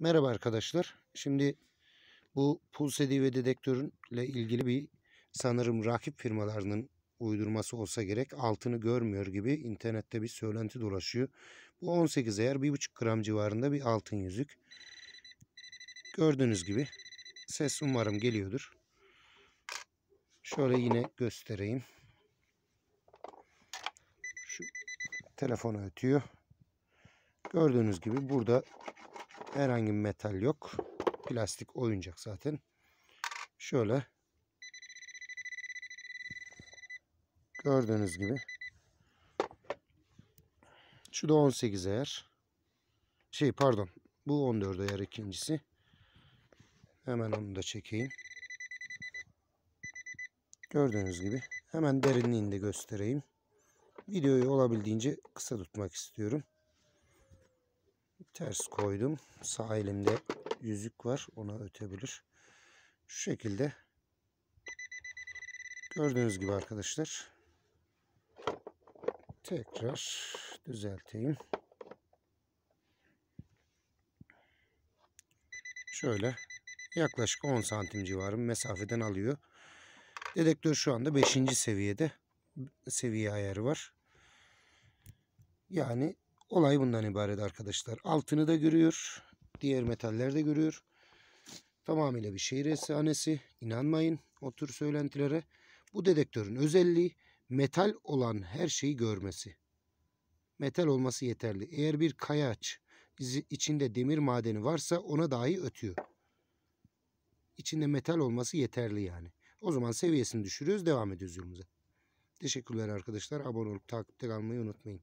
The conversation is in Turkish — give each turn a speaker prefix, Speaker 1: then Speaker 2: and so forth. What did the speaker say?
Speaker 1: Merhaba arkadaşlar. Şimdi bu pulse ID ve dedektörünle ilgili bir sanırım rakip firmalarının uydurması olsa gerek altını görmüyor gibi internette bir söylenti dolaşıyor. Bu 18 ayar 1,5 gram civarında bir altın yüzük. Gördüğünüz gibi ses umarım geliyordur. Şöyle yine göstereyim. Şu telefonu ötüyor. Gördüğünüz gibi burada Herhangi bir metal yok. Plastik oyuncak zaten. Şöyle. Gördüğünüz gibi. Şu da 18 eğer. Şey pardon. Bu 14 eğer ikincisi. Hemen onu da çekeyim. Gördüğünüz gibi. Hemen derinliğini de göstereyim. Videoyu olabildiğince kısa tutmak istiyorum ters koydum. Sağ elimde yüzük var. Ona ötebilir. Şu şekilde gördüğünüz gibi arkadaşlar tekrar düzelteyim. Şöyle yaklaşık 10 santim civarı mesafeden alıyor. Dedektör şu anda 5. seviyede seviye ayarı var. Yani Olay bundan ibaret arkadaşlar. Altını da görüyor. Diğer metaller de görüyor. Tamamıyla bir şehir efsanesi. İnanmayın o tür söylentilere. Bu dedektörün özelliği metal olan her şeyi görmesi. Metal olması yeterli. Eğer bir kayaç içinde demir madeni varsa ona dahi ötüyor. İçinde metal olması yeterli yani. O zaman seviyesini düşürüyoruz. Devam ediyoruz yolumuza. Teşekkürler arkadaşlar. Abone olup takipte kalmayı unutmayın.